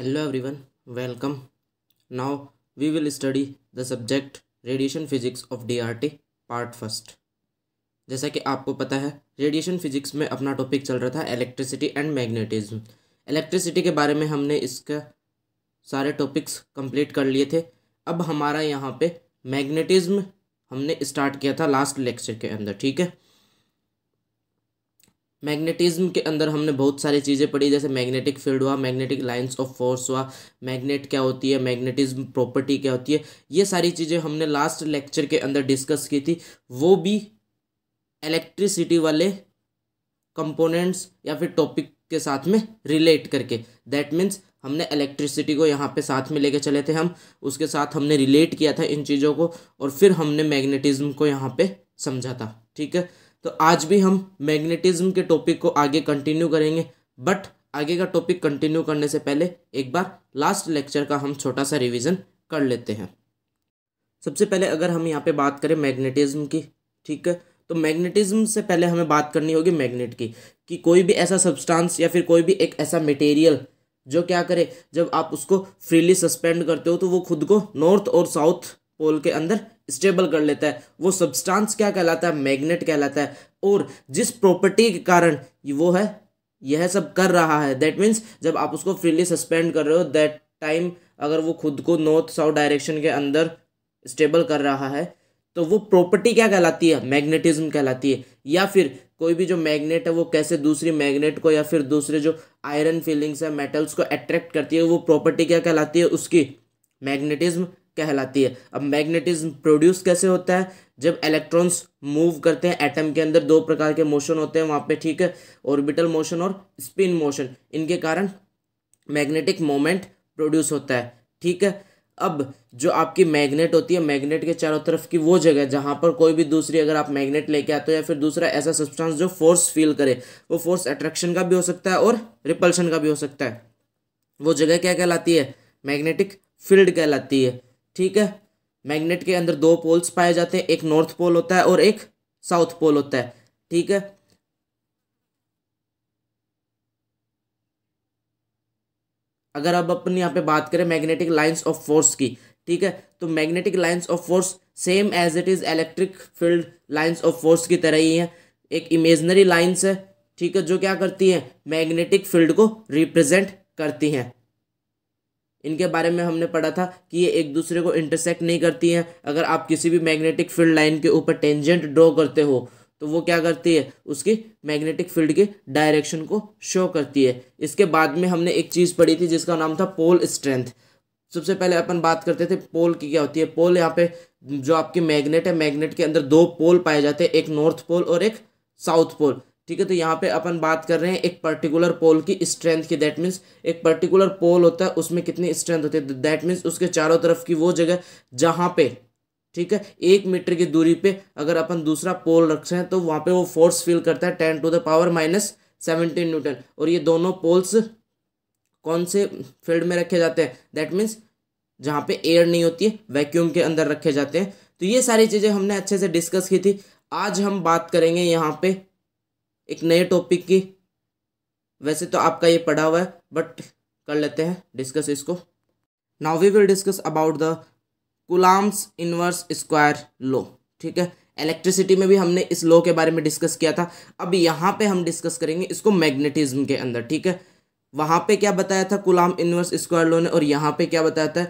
hello everyone welcome now we will study the subject radiation physics of DRT part first जैसा कि आपको पता है रेडिएशन फिजिक्स में अपना टॉपिक चल रहा था इलेक्ट्रिसिटी एंड मैग्नेटिज्म इलेक्ट्रिसिटी के बारे में हमने इसका सारे टॉपिक्स कंप्लीट कर लिए थे अब हमारा यहाँ पे मैग्नेटिज्म हमने स्टार्ट किया था लास्ट लेक्चर के अंदर ठीक है मैग्नेटिज्म के अंदर हमने बहुत सारी चीज़ें पढ़ी जैसे मैग्नेटिक फील्ड हुआ मैग्नेटिक लाइंस ऑफ फोर्स हुआ मैग्नेट क्या होती है मैग्नेटिज्म प्रॉपर्टी क्या होती है ये सारी चीज़ें हमने लास्ट लेक्चर के अंदर डिस्कस की थी वो भी इलेक्ट्रिसिटी वाले कंपोनेंट्स या फिर टॉपिक के साथ में रिलेट करके दैट मीन्स हमने इलेक्ट्रिसिटी को यहाँ पे साथ में लेके चले थे हम उसके साथ हमने रिलेट किया था इन चीज़ों को और फिर हमने मैग्नेटिज्म को यहाँ पे समझा था ठीक है तो आज भी हम मैग्नेटिज्म के टॉपिक को आगे कंटिन्यू करेंगे बट आगे का टॉपिक कंटिन्यू करने से पहले एक बार लास्ट लेक्चर का हम छोटा सा रिवीजन कर लेते हैं सबसे पहले अगर हम यहाँ पे बात करें मैग्नेटिज्म की ठीक है तो मैग्नेटिज्म से पहले हमें बात करनी होगी मैग्नेट की कि कोई भी ऐसा सब्सटेंस या फिर कोई भी एक ऐसा मटेरियल जो क्या करे जब आप उसको फ्रीली सस्पेंड करते हो तो वो खुद को नॉर्थ और साउथ पोल के अंदर स्टेबल कर लेता है वो सब्सटेंस क्या कहलाता है मैग्नेट कहलाता है और जिस प्रॉपर्टी के कारण वो है यह सब कर रहा है दैट मीन्स जब आप उसको फ्रीली सस्पेंड कर रहे हो दैट टाइम अगर वो खुद को नॉर्थ साउथ डायरेक्शन के अंदर स्टेबल कर रहा है तो वो प्रॉपर्टी क्या कहलाती है मैग्नेटिज्म कहलाती है या फिर कोई भी जो मैग्नेट है वो कैसे दूसरी मैग्नेट को या फिर दूसरे जो आयरन फीलिंग्स है मेटल्स को अट्रैक्ट करती है वो प्रॉपर्टी क्या कहलाती है उसकी मैग्नेटिज्म कहलाती है अब मैग्नेटिज्म प्रोड्यूस कैसे होता है जब इलेक्ट्रॉन्स मूव करते हैं एटम के अंदर दो प्रकार के मोशन होते हैं वहाँ पे ठीक है ऑर्बिटल मोशन और स्पिन मोशन इनके कारण मैग्नेटिक मोमेंट प्रोड्यूस होता है ठीक है अब जो आपकी मैग्नेट होती है मैग्नेट के चारों तरफ की वो जगह जहाँ पर कोई भी दूसरी अगर आप मैग्नेट लेके आते हो या फिर दूसरा ऐसा सब्सटेंस जो फोर्स फील करे वो फोर्स अट्रैक्शन का भी हो सकता है और रिपल्शन का भी हो सकता है वो जगह क्या कहलाती है मैग्नेटिक फील्ड कहलाती है ठीक है मैग्नेट के अंदर दो पोल्स पाए जाते हैं एक नॉर्थ पोल होता है और एक साउथ पोल होता है ठीक है अगर अब अपन यहाँ पे बात करें मैग्नेटिक लाइंस ऑफ फोर्स की ठीक है तो magnetic lines of force same as it is electric field lines of force की तरह ही है एक इमेजनरी लाइंस है ठीक है जो क्या करती है मैग्नेटिक फील्ड को रिप्रेजेंट करती हैं इनके बारे में हमने पढ़ा था कि ये एक दूसरे को इंटरसेक्ट नहीं करती हैं अगर आप किसी भी मैग्नेटिक फील्ड लाइन के ऊपर टेंजेंट ड्रॉ करते हो तो वो क्या करती है उसकी मैग्नेटिक फील्ड के डायरेक्शन को शो करती है इसके बाद में हमने एक चीज़ पढ़ी थी जिसका नाम था पोल स्ट्रेंथ सबसे पहले अपन बात करते थे पोल की क्या होती है पोल यहाँ पे जो आपकी मैग्नेट है मैग्नेट के अंदर दो पोल पाए जाते हैं एक नॉर्थ पोल और एक साउथ पोल ठीक है तो यहाँ पे अपन बात कर रहे हैं एक पर्टिकुलर पोल की स्ट्रेंथ की दैट मीन्स एक पर्टिकुलर पोल होता है उसमें कितनी स्ट्रेंथ होती है दैट मीन्स उसके चारों तरफ की वो जगह जहाँ पे ठीक है एक मीटर की दूरी पे अगर अपन दूसरा पोल रखते हैं तो वहाँ पे वो फोर्स फील करता है ten to the power minus seventeen newton और ये दोनों पोल्स कौन से फील्ड में रखे जाते हैं दैट मीन्स जहाँ पे एयर नहीं होती है वैक्यूम के अंदर रखे जाते हैं तो ये सारी चीज़ें हमने अच्छे से डिस्कस की थी आज हम बात करेंगे यहाँ पे एक नए टॉपिक की वैसे तो आपका ये पढ़ा हुआ है बट कर लेते हैं डिस्कस इसको now we will discuss about the Coulomb's inverse square law ठीक है इलेक्ट्रिसिटी में भी हमने इस लो के बारे में डिस्कस किया था अब यहाँ पे हम डिस्कस करेंगे इसको मैग्नेटिज्म के अंदर ठीक है वहाँ पे क्या बताया था कुलाम इनवर्स स्क्वायर लो ने और यहाँ पे क्या बताया था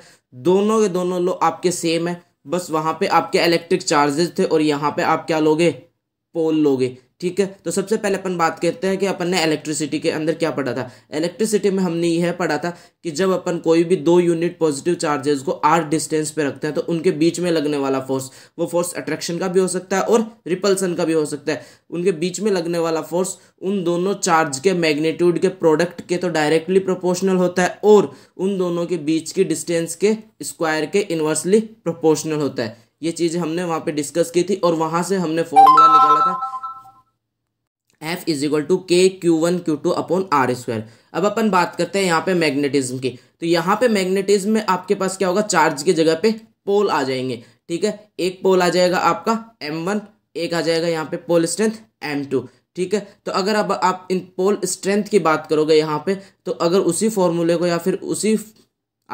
दोनों के दोनों लो आपके सेम है बस वहाँ पे आपके इलेक्ट्रिक चार्जेस थे और यहाँ पे आप क्या लोगे पोल लोगे ठीक है तो सबसे पहले अपन बात करते हैं कि अपन ने इलेक्ट्रिसिटी के अंदर क्या पढ़ा था इलेक्ट्रिसिटी में हमने यह पढ़ा था कि जब अपन कोई भी दो यूनिट पॉजिटिव चार्जेस को आर डिस्टेंस पे रखते हैं तो उनके बीच में लगने वाला फोर्स वो फोर्स अट्रैक्शन का भी हो सकता है और रिपल्सन का भी हो सकता है उनके बीच में लगने वाला फोर्स उन दोनों चार्ज के मैग्नीट्यूड के प्रोडक्ट के तो डायरेक्टली प्रोपोर्शनल होता है और उन दोनों के बीच की डिस्टेंस के स्क्वायर के इन्वर्सली प्रोपोर्शनल होता है ये चीज़ हमने वहाँ पे डिस्कस की थी और वहाँ से हमने फॉर्मूला निकाला था F is equal to K q one q two upon R square अब अपन बात करते हैं यहाँ पे मैग्नेटिज्म की तो यहाँ पे मैग्नेटिज्म में आपके पास क्या होगा चार्ज की जगह पे पोल आ जाएंगे ठीक है एक पोल आ जाएगा आपका एम वन एक आ जाएगा यहाँ पे पोल स्ट्रेंथ एम टू ठीक है तो अगर अब आप इन पोल स्ट्रेंथ की बात करोगे यहाँ पे तो अगर उसी फॉर्मूले को या फिर उसी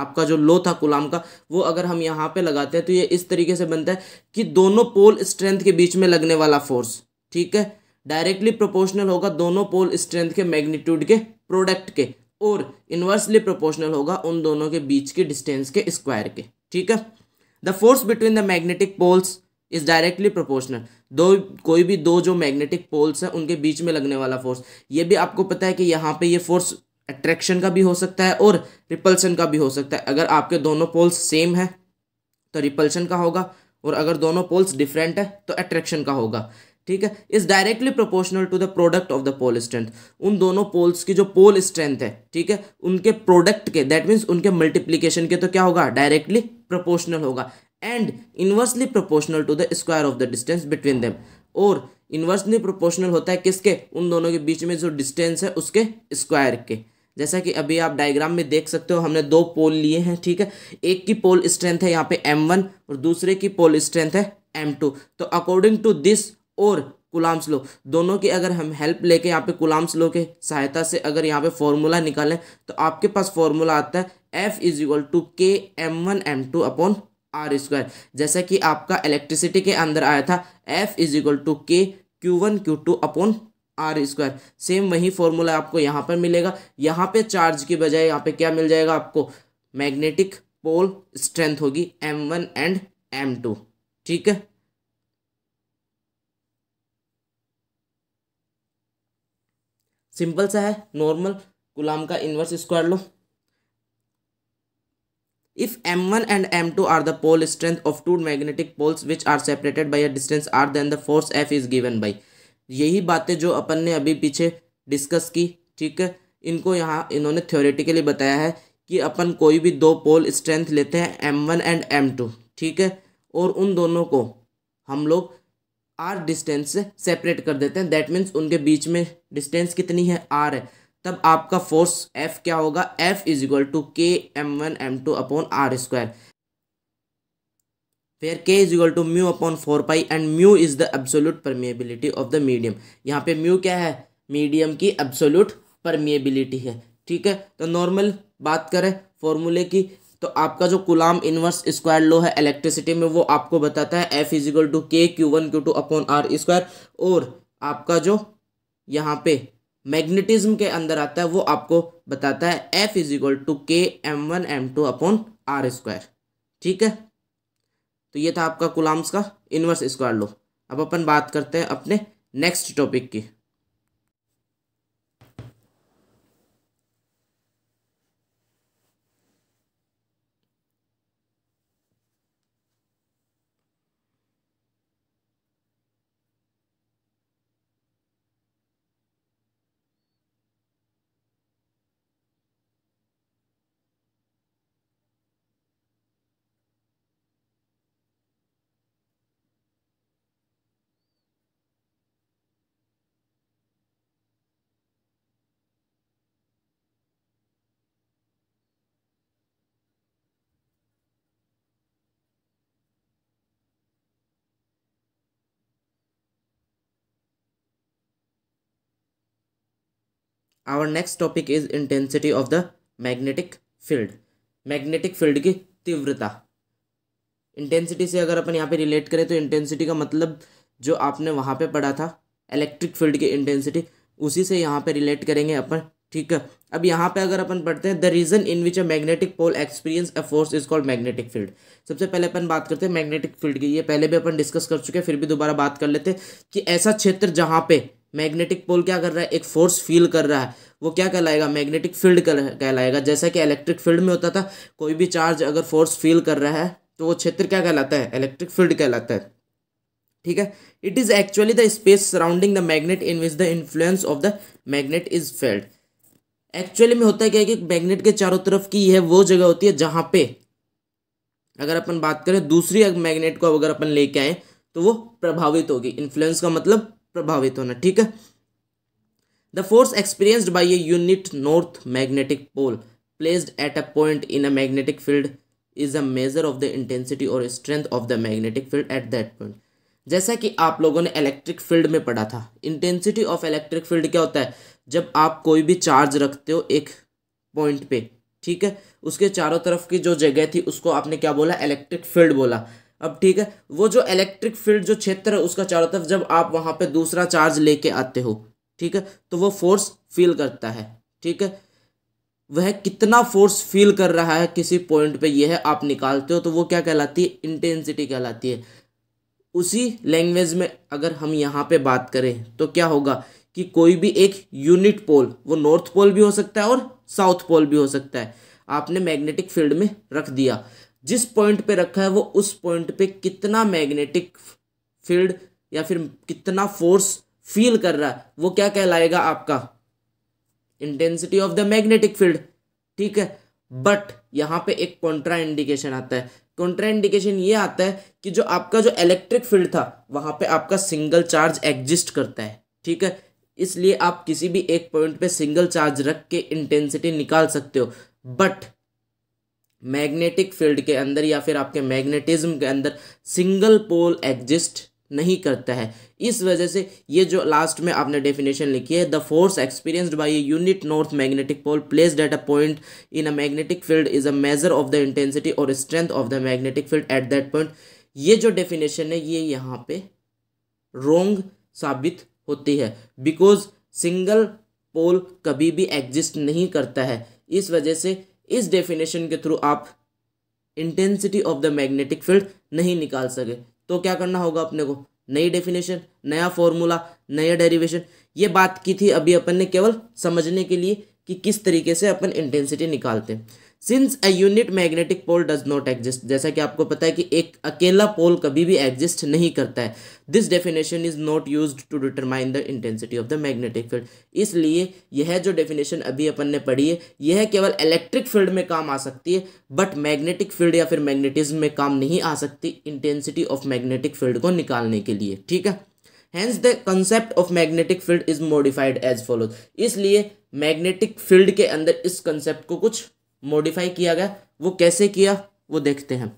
आपका जो लो था गुलाम का वो अगर हम यहाँ पे लगाते हैं तो ये इस तरीके से बनता है कि दोनों पोल स्ट्रेंथ के बीच में लगने वाला फोर्स ठीक है डायरेक्टली प्रोपोर्शनल होगा दोनों पोल स्ट्रेंथ के मैग्नीट्यूड के प्रोडक्ट के और इन्वर्सली प्रोपोर्शनल होगा उन दोनों के बीच के डिस्टेंस के स्क्वायर के ठीक है the force between the magnetic poles is directly proportional दो कोई भी दो जो मैग्नेटिक पोल्स हैं उनके बीच में लगने वाला फोर्स ये भी आपको पता है कि यहाँ पे ये फोर्स अट्रैक्शन का भी हो सकता है और रिपल्शन का भी हो सकता है अगर आपके दोनों पोल्स सेम है तो रिपल्शन का होगा और अगर दोनों पोल्स डिफरेंट है तो अट्रैक्शन का होगा ठीक है is directly proportional to the product of the pole strength उन दोनों पोल्स की जो पोल स्ट्रेंथ है ठीक है उनके प्रोडक्ट के दैट मीन्स उनके मल्टीप्लीकेशन के तो क्या होगा डायरेक्टली प्रोपोर्शनल होगा and inversely proportional to the square of the distance between them और इन्वर्सली प्रोपोर्शनल होता है किसके उन दोनों के बीच में जो डिस्टेंस है उसके स्क्वायर के जैसा कि अभी आप डायग्राम में देख सकते हो हमने दो पोल लिए हैं ठीक है एक की पोल स्ट्रेंथ है यहाँ पे M1 और दूसरे की पोल स्ट्रेंथ है M2 तो अकॉर्डिंग टू दिस और कुलाम्स लो दोनों की अगर हम हेल्प लेके यहाँ पे कुलाम्स स्लो के सहायता से अगर यहाँ पे फॉर्मूला निकालें तो आपके पास फॉर्मूला आता है F is equal to K m one m two upon R square जैसा कि आपका इलेक्ट्रिसिटी के अंदर आया था F is equal to K q one q two upon R square same वही फॉर्मूला आपको यहाँ पर मिलेगा यहाँ पे चार्ज की बजाय यहाँ पे क्या मिल जाएगा आपको मैग्नेटिक पोल स्ट्रेंथ होगी m one and m two ठीक है सिंपल सा है नॉर्मल गुलाम का inverse square law if m one and m two are the pole strength of two magnetic poles which are separated by a distance R then the force F is given by यही बातें जो अपन ने अभी पीछे discuss की ठीक है इनको यहाँ इन्होंने थ्योरेटिकली बताया है कि अपन कोई भी दो पोल स्ट्रेंथ लेते हैं m one and m two ठीक है और उन दोनों को हम लोग आर डिस्टेंस से सेपरेट कर देते हैं दैट मीन्स उनके बीच में डिस्टेंस कितनी है आर है तब आपका फोर्स एफ क्या होगा F is equal to K m one m two upon R square फिर K is equal to mu upon four pi and mu is the absolute permeability of the medium यहाँ पे mu क्या है medium की absolute permeability है ठीक है तो नॉर्मल बात करें फॉर्मूले की तो आपका जो कुलाम इनवर्स स्क्वायर लो है इलेक्ट्रिसिटी में वो आपको बताता है F is equal to K q one q two upon R square और आपका जो यहाँ पे मैग्नेटिज्म के अंदर आता है वो आपको बताता है F is equal to K m one m two upon R square ठीक है तो ये था आपका कुलाम्स का इनवर्स स्क्वायर लो अब अपन बात करते हैं अपने नेक्स्ट टॉपिक की our next topic is intensity of the magnetic field magnetic field की तीव्रता इंटेंसिटी से अगर अपन यहाँ पे रिलेट करें तो इंटेंसिटी का मतलब जो आपने वहाँ पे पढ़ा था इलेक्ट्रिक फील्ड की इंटेंसिटी उसी से यहाँ पे रिलेट करेंगे अपन ठीक है अब यहाँ पे अगर अपन पढ़ते हैं the region in which a magnetic pole experience a force is called magnetic field सबसे पहले अपन बात करते हैं मैग्नेटिक फील्ड की ये पहले भी अपन डिस्कस कर चुके हैं फिर भी दोबारा बात कर लेते हैं कि ऐसा क्षेत्र जहाँ पे मैग्नेटिक पोल क्या कर रहा है एक फोर्स फील कर रहा है वो क्या कहलाएगा मैग्नेटिक फील्ड कहलाएगा जैसा कि इलेक्ट्रिक फील्ड में होता था कोई भी चार्ज अगर फोर्स फील कर रहा है तो वो क्षेत्र क्या कहलाता है इलेक्ट्रिक फील्ड कहलाता है ठीक है it is actually the space surrounding the magnet in which the influence of the magnet is felt actually में होता है क्या है कि मैग्नेट के चारों तरफ की यह वो जगह होती है जहाँ पे अगर अपन बात करें दूसरी मैग्नेट को अगर अपन लेके आए तो वो प्रभावित होगी इन्फ्लुएंस का मतलब प्रभावित होना ठीक है the force experienced by a unit north magnetic pole placed at a point in a magnetic field is a measure of the intensity और strength of the magnetic field at that point जैसा कि आप लोगों ने electric field में पढ़ा था intensity of electric field क्या होता है जब आप कोई भी चार्ज रखते हो एक पॉइंट पे ठीक है उसके चारों तरफ की जो जगह थी उसको आपने क्या बोला इलेक्ट्रिक फील्ड बोला अब ठीक है वो जो इलेक्ट्रिक फील्ड जो क्षेत्र है उसका चारों तरफ जब आप वहाँ पे दूसरा चार्ज लेके आते हो ठीक है तो वो फोर्स फील करता है ठीक है वह कितना फोर्स फील कर रहा है किसी पॉइंट पे ये है आप निकालते हो तो वो क्या कहलाती है इंटेंसिटी कहलाती है उसी लैंग्वेज में अगर हम यहाँ पे बात करें तो क्या होगा कि कोई भी एक यूनिट पोल वो नॉर्थ पोल भी हो सकता है और साउथ पोल भी हो सकता है आपने मैग्नेटिक फील्ड में रख दिया जिस पॉइंट पे रखा है वो उस पॉइंट पे कितना मैग्नेटिक फील्ड या फिर कितना फोर्स फील कर रहा है वो क्या कहलाएगा आपका intensity of the magnetic field ठीक है बट यहाँ पे एक कॉन्ट्रा इंडिकेशन आता है कॉन्ट्रा इंडिकेशन ये आता है कि जो आपका जो इलेक्ट्रिक फील्ड था वहाँ पे आपका सिंगल चार्ज एग्जिस्ट करता है ठीक है इसलिए आप किसी भी एक पॉइंट पे सिंगल चार्ज रख के इंटेंसिटी निकाल सकते हो बट मैग्नेटिक फील्ड के अंदर या फिर आपके मैग्नेटिज्म के अंदर सिंगल पोल एग्जिस्ट नहीं करता है इस वजह से ये जो लास्ट में आपने डेफिनेशन लिखी है the force experienced by a unit north magnetic pole placed at a point in a magnetic field is a measure of the intensity और strength of the magnetic field at that point ये जो definition है ये यहाँ पे रोंग साबित होती है बिकॉज सिंगल पोल कभी भी एग्जिस्ट नहीं करता है इस वजह से इस डेफिनेशन के थ्रू आप intensity of the magnetic field नहीं निकाल सके तो क्या करना होगा अपने को नई डेफिनेशन नया फॉर्मूला नया डेरिवेशन ये बात की थी अभी अपन ने केवल समझने के लिए कि किस तरीके से अपन इंटेंसिटी निकालते हैं since a unit magnetic pole does not exist जैसा कि आपको पता है कि एक अकेला पोल कभी भी एग्जिस्ट नहीं करता है this definition is not use to determine the intensity of the magnetic field इसलिए यह जो डेफिनेशन अभी अपन ने पढ़ी है यह केवल इलेक्ट्रिक फील्ड में काम आ सकती है बट मैग्नेटिक फील्ड या फिर मैग्नेटिज्म में काम नहीं आ सकती इंटेंसिटी ऑफ मैग्नेटिक फील्ड को निकालने के लिए ठीक है hence the concept of magnetic field is modified as follows इसलिए मैग्नेटिक फील्ड के अंदर इस कंसेप्ट को कुछ मॉडिफाई किया गया वो कैसे किया वो देखते हैं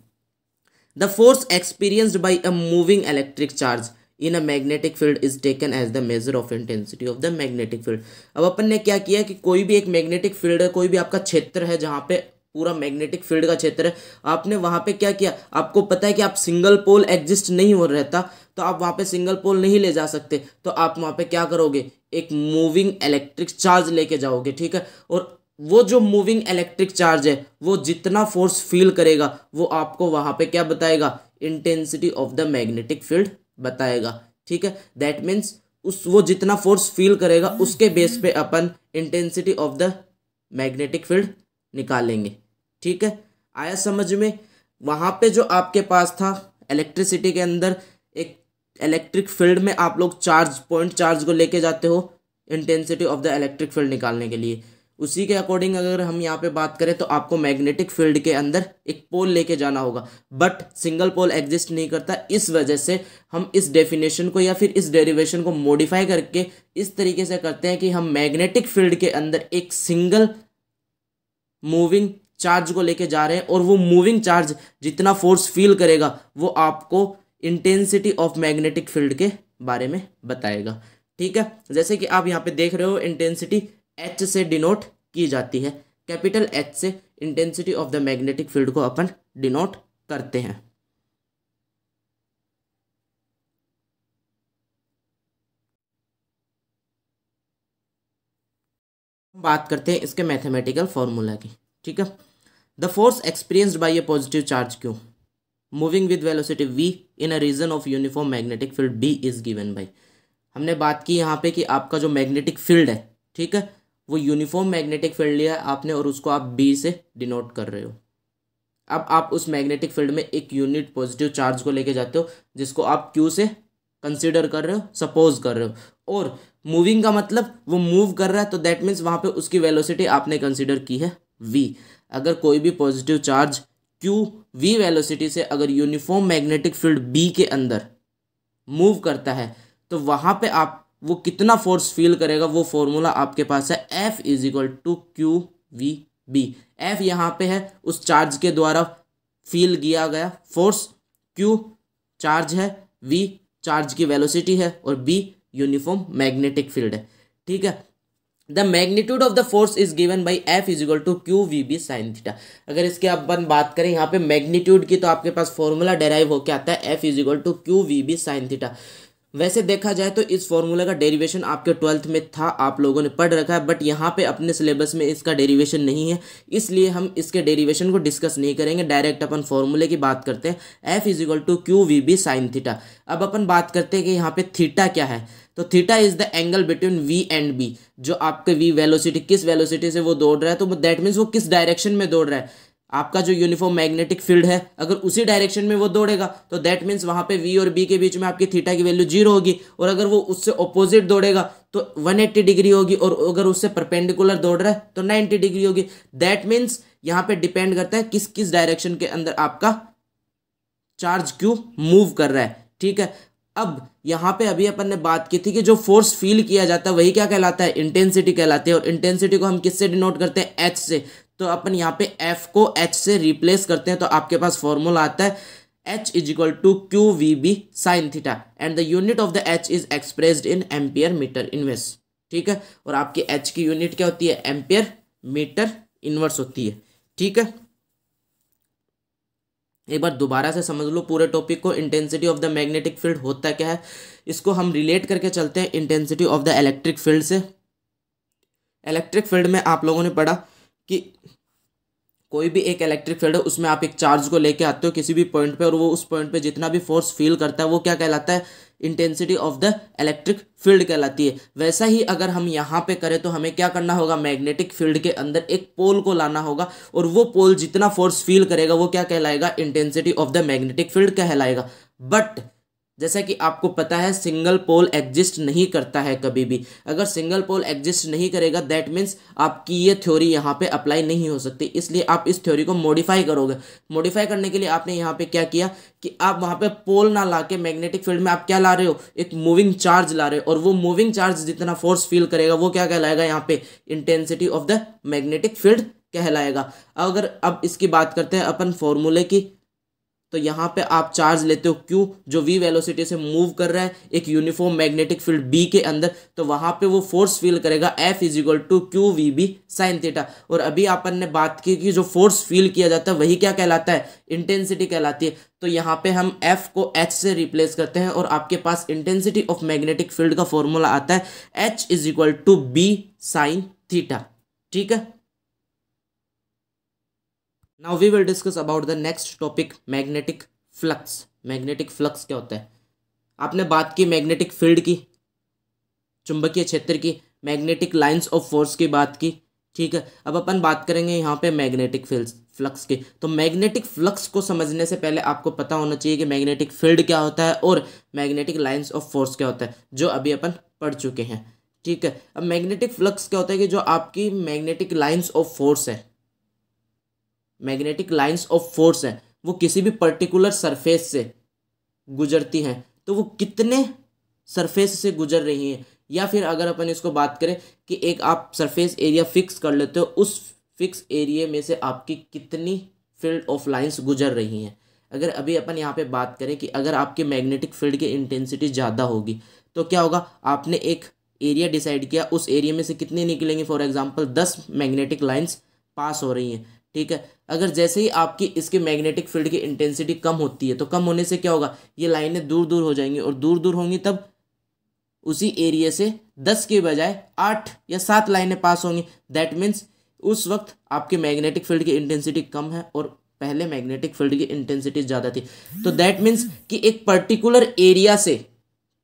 the force experienced by a moving electric charge in a magnetic field is taken as the measure of intensity of the magnetic field अब अपन ने क्या किया कि कोई भी एक मैग्नेटिक फील्ड है कोई भी आपका क्षेत्र है जहाँ पे पूरा मैग्नेटिक फील्ड का क्षेत्र है आपने वहाँ पे क्या किया आपको पता है कि आप सिंगल पोल एग्जिस्ट नहीं हो रहता तो आप वहाँ पे सिंगल पोल नहीं ले जा सकते तो आप वहाँ पे क्या करोगे एक मूविंग इलेक्ट्रिक चार्ज लेके जाओगे ठीक है और वो जो मूविंग इलेक्ट्रिक चार्ज है वो जितना फोर्स फील करेगा वो आपको वहाँ पे क्या बताएगा intensity of the magnetic field बताएगा ठीक है दैट मीन्स उस वो जितना फोर्स फील करेगा उसके बेस पे अपन intensity of the magnetic field निकालेंगे ठीक है आया समझ में वहाँ पे जो आपके पास था इलेक्ट्रिसिटी के अंदर एक इलेक्ट्रिक फील्ड में आप लोग चार्ज पॉइंट चार्ज को लेके जाते हो intensity of the electric field निकालने के लिए उसी के अकॉर्डिंग अगर हम यहाँ पे बात करें तो आपको मैग्नेटिक फील्ड के अंदर एक पोल लेके जाना होगा बट सिंगल पोल एग्जिस्ट नहीं करता इस वजह से हम इस डेफिनेशन को या फिर इस डेरिवेशन को मॉडिफाई करके इस तरीके से करते हैं कि हम मैग्नेटिक फील्ड के अंदर एक सिंगल मूविंग चार्ज को लेके जा रहे हैं और वो मूविंग चार्ज जितना फोर्स फील करेगा वो आपको इंटेंसिटी ऑफ मैग्नेटिक फील्ड के बारे में बताएगा ठीक है जैसे कि आप यहाँ पे देख रहे हो इंटेंसिटी एच से डिनोट की जाती है कैपिटल एच से intensity of the magnetic field को अपन डिनोट करते हैं बात करते हैं इसके मैथमेटिकल फॉर्मूला की ठीक है the force experience by a positive charge q moving with velocity v in a region of uniform magnetic field B is given by हमने बात की यहाँ पे कि आपका जो मैग्नेटिक फील्ड है ठीक है वो यूनिफॉर्म मैग्नेटिक फील्ड लिया है आपने और उसको आप बी से डिनोट कर रहे हो अब आप उस मैग्नेटिक फील्ड में एक यूनिट पॉजिटिव चार्ज को लेके जाते हो जिसको आप क्यू से कंसिडर कर रहे हो सपोज कर रहे हो और मूविंग का मतलब वो मूव कर रहा है तो दैट मीन्स वहाँ पे उसकी वेलोसिटी आपने कंसिडर की है वी अगर कोई भी positive charge q v velocity से अगर यूनिफॉर्म मैग्नेटिक फील्ड बी के अंदर मूव करता है तो वहाँ पे आप वो कितना फोर्स फील करेगा वो फॉर्मूला आपके पास है F is equal to q v B F यहाँ पे है उस चार्ज के द्वारा फील किया गया फोर्स क्यू चार्ज है वी चार्ज की वेलोसिटी है और बी यूनिफॉर्म मैग्नेटिक फील्ड है ठीक है the magnitude of the force is given by F is equal to q v B sine theta अगर इसके अपन बात करें यहाँ पे मैग्नीट्यूड की तो आपके पास फॉर्मूला डेराइव होकर आता है F is equal to q v B sine theta वैसे देखा जाए तो इस फॉर्मूला का डेरिवेशन आपके ट्वेल्थ में था आप लोगों ने पढ़ रखा है बट यहाँ पे अपने सिलेबस में इसका डेरिवेशन नहीं है इसलिए हम इसके डेरिवेशन को डिस्कस नहीं करेंगे डायरेक्ट अपन फॉर्मूले की बात करते हैं F is equal to q v B sine theta अब अपन बात करते हैं कि यहाँ पे थीटा क्या है तो theta is the angle between v and B जो आपके वी वेलोसिटी किस वेलोसिटी से वो दौड़ रहा है तो दैट मीन्स वो किस डायरेक्शन में दौड़ रहा है आपका जो यूनिफॉर्म मैग्नेटिक फील्ड है अगर उसी डायरेक्शन में वो दौड़ेगा तो दैट मीन्स वहाँ पे वी और बी के बीच में आपकी थीटा की वैल्यू जीरो होगी और अगर वो उससे ऑपोजिट दौड़ेगा तो 180 डिग्री होगी और अगर उससे परपेंडिकुलर दौड़ रहा है तो 90 डिग्री होगी दैट मीन्स यहाँ पे डिपेंड करता है किस किस डायरेक्शन के अंदर आपका चार्ज क्यू मूव कर रहा है ठीक है अब यहाँ पे अभी अपन ने बात की थी कि जो फोर्स फील किया जाता है वही क्या कहलाता है इंटेंसिटी कहलाती है और इंटेंसिटी को हम किससे डिनोट करते हैं एच से तो अपन यहाँ पे एफ को एच से रिप्लेस करते हैं तो आपके पास फॉर्मूला आता है H is equal to q v B sine theta and the unit of the H is expressed in ampere metre inverse ठीक है और आपकी एच की यूनिट क्या होती है एम्पियर मीटर इन्वर्स होती है ठीक है एक बार दोबारा से समझ लो पूरे टॉपिक को intensity of the magnetic field होता क्या है इसको हम रिलेट करके चलते हैं intensity of the electric field से इलेक्ट्रिक फील्ड में आप लोगों ने पढ़ा कि कोई भी एक इलेक्ट्रिक फील्ड है उसमें आप एक चार्ज को लेके आते हो किसी भी पॉइंट पे और वो उस पॉइंट पे जितना भी फोर्स फील करता है वो क्या कहलाता है intensity of the electric field कहलाती है वैसा ही अगर हम यहाँ पे करें तो हमें क्या करना होगा मैग्नेटिक फील्ड के अंदर एक पोल को लाना होगा और वो पोल जितना फोर्स फील करेगा वो क्या कहलाएगा intensity of the magnetic field कहलाएगा बट जैसा कि आपको पता है सिंगल पोल एग्जिस्ट नहीं करता है कभी भी अगर सिंगल पोल एग्जिस्ट नहीं करेगा दैट मीन्स आपकी ये थ्योरी यहाँ पे अप्लाई नहीं हो सकती इसलिए आप इस थ्योरी को मॉडिफाई करोगे मॉडिफाई करने के लिए आपने यहाँ पे क्या किया कि आप वहाँ पे पोल ना ला के मैग्नेटिक फील्ड में आप क्या ला रहे हो एक मूविंग चार्ज ला रहे हो और वो मूविंग चार्ज जितना फोर्स फील करेगा वो क्या कहलाएगा यहाँ पे intensity of the magnetic field कहलाएगा अगर अब इसकी बात करते हैं अपन फॉर्मूले की तो यहाँ पे आप चार्ज लेते हो क्यू जो वी वेलोसिटी से मूव कर रहा है एक यूनिफॉर्म मैग्नेटिक फील्ड बी के अंदर तो वहाँ पे वो फोर्स फील करेगा F is equal to q v B sine theta और अभी अपन ने बात की कि जो फोर्स फील किया जाता है वही क्या कहलाता है इंटेंसिटी कहलाती है तो यहाँ पे हम एफ को एच से रिप्लेस करते हैं और आपके पास इंटेंसिटी ऑफ मैग्नेटिक फील्ड का फॉर्मूला आता है H is equal to B sine theta ठीक है now we will discuss about the next topic magnetic flux magnetic flux क्या होता है आपने बात की मैग्नेटिक फील्ड की चुंबकीय क्षेत्र की मैग्नेटिक लाइंस ऑफ फोर्स की बात की ठीक है अब अपन बात करेंगे यहाँ पे मैग्नेटिक फील्ड फ्लक्स की तो मैग्नेटिक फ्लक्स को समझने से पहले आपको पता होना चाहिए कि मैग्नेटिक फील्ड क्या होता है और मैग्नेटिक लाइंस ऑफ फोर्स क्या होता है जो अभी अपन पढ़ चुके हैं ठीक है अब मैग्नेटिक फ्लक्स क्या होता है कि जो आपकी मैग्नेटिक लाइन्स ऑफ फोर्स है मैग्नेटिक लाइंस ऑफ फोर्स हैं वो किसी भी पर्टिकुलर सरफेस से गुजरती हैं तो वो कितने सरफेस से गुजर रही हैं या फिर अगर अपन इसको बात करें कि एक आप सरफेस एरिया फिक्स कर लेते हो उस फिक्स एरिए में से आपकी कितनी फील्ड ऑफ लाइंस गुजर रही हैं अगर अभी अपन यहाँ पे बात करें कि अगर आपके मैग्नेटिक फील्ड की इंटेंसिटी ज़्यादा होगी तो क्या होगा आपने एक एरिया डिसाइड किया उस एरिया में से कितनी निकलेंगी फॉर एग्जाम्पल दस मैग्नेटिक लाइन्स पास हो रही हैं ठीक है अगर जैसे ही आपकी इसके मैग्नेटिक फील्ड की इंटेंसिटी कम होती है तो कम होने से क्या होगा ये लाइनें दूर दूर हो जाएंगी और दूर दूर होंगी तब उसी एरिया से दस के बजाय आठ या सात लाइनें पास होंगी दैट मीन्स उस वक्त आपके मैग्नेटिक फील्ड की इंटेंसिटी कम है और पहले मैग्नेटिक फील्ड की इंटेंसिटी ज़्यादा थी तो दैट मीन्स कि एक पर्टिकुलर एरिया से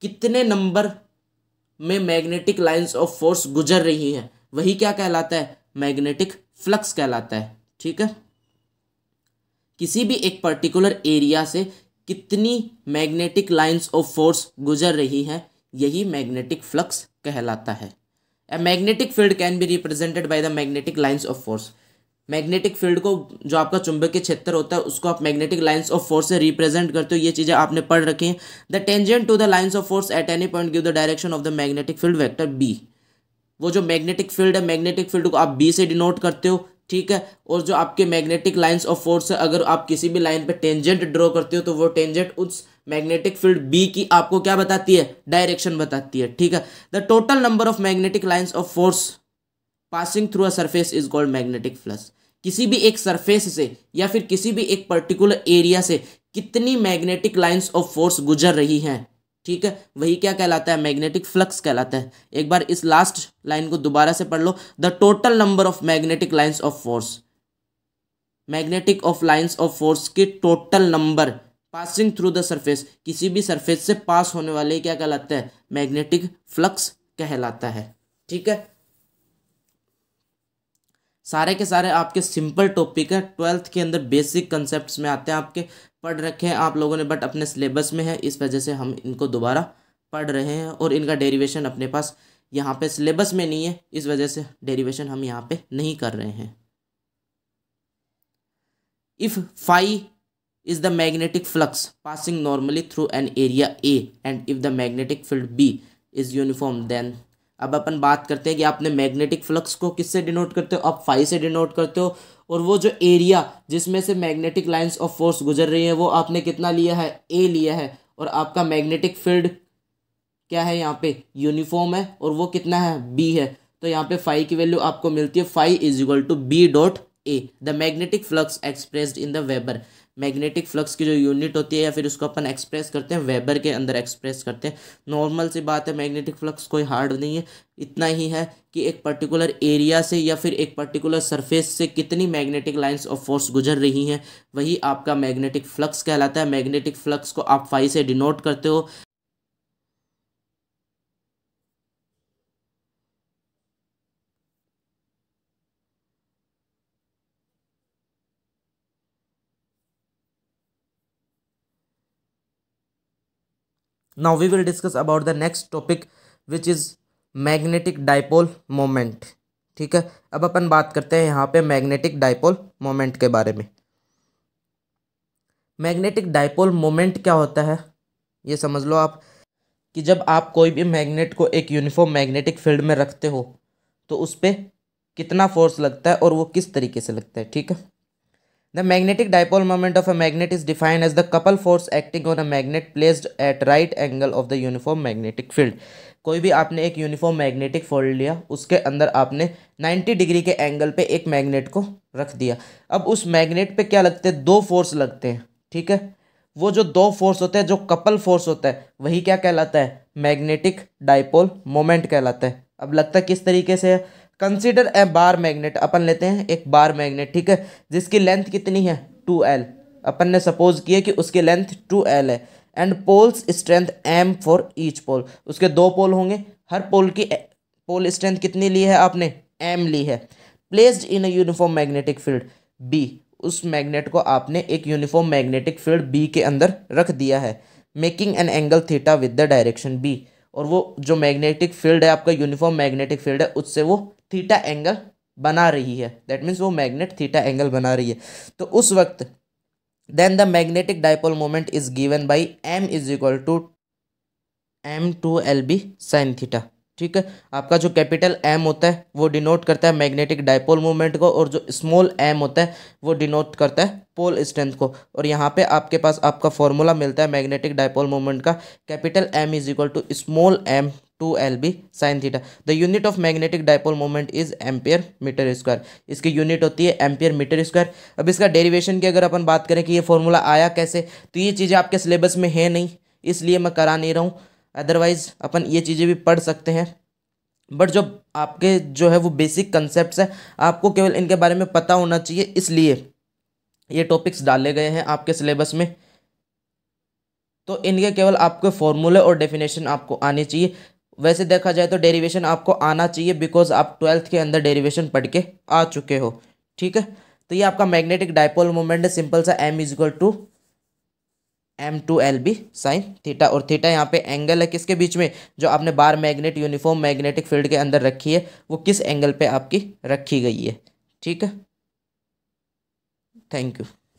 कितने नंबर में मैग्नेटिक लाइन्स ऑफ फोर्स गुजर रही हैं वही क्या कहलाता है मैग्नेटिक फ्लक्स कहलाता है ठीक है किसी भी एक पर्टिकुलर एरिया से कितनी मैग्नेटिक लाइंस ऑफ फोर्स गुजर रही है यही मैग्नेटिक फ्लक्स कहलाता है a magnetic field can be represented by the magnetic lines of force magnetic field को जो आपका चुंबकीय क्षेत्र होता है उसको आप मैग्नेटिक लाइंस ऑफ फोर्स से रिप्रेजेंट करते हो ये चीज़ें आपने पढ़ रखी हैं the tangent to the lines of force at any point give the direction of the magnetic field vector B वो जो मैग्नेटिक फील्ड है मैग्नेटिक फील्ड को आप बी से डिनोट करते हो ठीक है और जो आपके मैग्नेटिक लाइंस ऑफ फोर्स है अगर आप किसी भी लाइन पे टेंजेंट ड्रॉ करते हो तो वो टेंजेंट उस मैग्नेटिक फील्ड बी की आपको क्या बताती है डायरेक्शन बताती है ठीक है the total number of magnetic lines of force passing through a surface is called magnetic flux किसी भी एक सरफेस से या फिर किसी भी एक पर्टिकुलर एरिया से कितनी मैग्नेटिक लाइन्स ऑफ फोर्स गुजर रही हैं ठीक है वही क्या कहलाता है मैग्नेटिक फ्लक्स कहलाता है एक बार इस लास्ट लाइन को दोबारा से पढ़ लो the total number of magnetic lines of force magnetic of lines of force के total number passing through the surface किसी भी सरफेस से पास होने वाले क्या कहलाता है मैग्नेटिक फ्लक्स कहलाता है ठीक है सारे के सारे आपके सिंपल टॉपिक है ट्वेल्थ के अंदर बेसिक कंसेप्ट में आते हैं आपके पढ़ रखे हैं आप लोगों ने बट अपने सिलेबस में है इस वजह से हम इनको दोबारा पढ़ रहे हैं और इनका डेरिवेशन अपने पास यहाँ पे सिलेबस में नहीं है इस वजह से डेरिवेशन हम यहाँ पे नहीं कर रहे हैं if phi is the magnetic flux passing normally through an area A and if the magnetic field B is uniform then अब अपन बात करते हैं कि आपने मैग्नेटिक फ्लक्स को किससे डिनोट करते हो आप फाइव से डिनोट करते हो और वो जो एरिया जिसमें से मैग्नेटिक लाइंस ऑफ फोर्स गुजर रही है वो आपने कितना लिया है ए लिया है और आपका मैग्नेटिक फील्ड क्या है यहाँ पे यूनिफॉर्म है और वो कितना है बी है तो यहाँ पे फाइव की वैल्यू आपको मिलती है phi is equal to B dot A the magnetic flux expressed in the weber magnetic flux की जो यूनिट होती है या फिर उसको अपन एक्सप्रेस करते हैं वेबर के अंदर एक्सप्रेस करते हैं नॉर्मल सी बात है मैग्नेटिक फ्लक्स कोई हार्ड नहीं है इतना ही है कि एक पर्टिकुलर एरिया से या फिर एक पर्टिकुलर सरफेस से कितनी मैग्नेटिक लाइंस ऑफ फोर्स गुजर रही हैं वही आपका मैग्नेटिक फ्लक्स कहलाता है मैग्नेटिक फ्लक्स को आप फाई से डिनोट करते हो now we will discuss about the next topic which is magnetic dipole moment ठीक है अब अपन बात करते हैं यहाँ पे मैग्नेटिक डाइपोल मोमेंट के बारे में मैग्नेटिक डाइपोल मोमेंट क्या होता है ये समझ लो आप कि जब आप कोई भी मैग्नेट को एक यूनिफॉर्म मैग्नेटिक फील्ड में रखते हो तो उस पर कितना फोर्स लगता है और वो किस तरीके से लगता है ठीक है The magnetic dipole moment of a magnet is defined as the couple force acting on a magnet placed at right angle of the uniform magnetic field. कोई भी आपने एक यूनिफॉर्म मैग्नेटिक फोल्ड लिया उसके अंदर आपने 90 डिग्री के एंगल पे एक मैग्नेट को रख दिया अब उस मैग्नेट पे क्या लगते हैं दो फोर्स लगते हैं ठीक है वो जो दो फोर्स होते हैं जो कपल फोर्स होता है वही क्या कहलाता है मैग्नेटिक डाइपोल मोमेंट कहलाता है अब लगता है किस तरीके से है कंसिडर ए बार मैग्नेट अपन लेते हैं एक बार मैग्नेट ठीक है जिसकी लेंथ कितनी है टू एल अपन ने सपोज किया कि उसकी लेंथ टू एल है and poles strength m for each pole उसके दो पोल होंगे हर पोल की पोल स्ट्रेंथ कितनी ली है आपने एम ली है placed in uniform magnetic field B उस मैग्नेट को आपने एक यूनिफॉर्म मैग्नेटिक फील्ड बी के अंदर रख दिया है making an angle theta with the direction B और वो जो मैग्नेटिक फील्ड है आपका यूनिफॉर्म मैग्नेटिक फील्ड है उससे वो थीटा एंगल बना रही है दैट मीन्स वो मैग्नेट थीटा एंगल बना रही है तो उस वक्त then the magnetic dipole moment is given by M is equal to M two L B sine theta ठीक है आपका जो कैपिटल एम होता है वो डिनोट करता है मैग्नेटिक डायपोल मोमेंट को और जो स्मॉल एम होता है वो डिनोट करता है पोल स्ट्रेंथ को और यहाँ पे आपके पास आपका फॉर्मूला मिलता है मैग्नेटिक डायपोल मोमेंट का capital M is equal to small M two L B sine theta the unit of magnetic dipole moment is ampere metre square इसकी यूनिट होती है एम्पियर मीटर स्क्वायर अब इसका डेरिवेशन की अगर अपन बात करें कि ये फॉर्मूला आया कैसे तो ये चीज़ें आपके सिलेबस में है नहीं इसलिए मैं करा नहीं रहा हूँ अदरवाइज अपन ये चीज़ें भी पढ़ सकते हैं बट जो आपके जो है वो बेसिक कंसेप्ट है आपको केवल इनके बारे में पता होना चाहिए इसलिए ये टॉपिक्स डाले गए हैं आपके सिलेबस में तो इनके केवल आपके फॉर्मूले और डेफिनेशन आपको आने चाहिए वैसे देखा जाए तो डेरिवेशन आपको आना चाहिए बिकॉज आप ट्वेल्थ के अंदर डेरिवेशन पढ़ के आ चुके हो ठीक है तो ये आपका मैग्नेटिक डायपोल मोमेंट है सिंपल सा M is equal to M two L B sine theta और थीटा यहाँ पे एंगल है किसके बीच में जो आपने bar magnet uniform magnetic field के अंदर रखी है वो किस एंगल पे आपकी रखी गई है ठीक है थैंक यू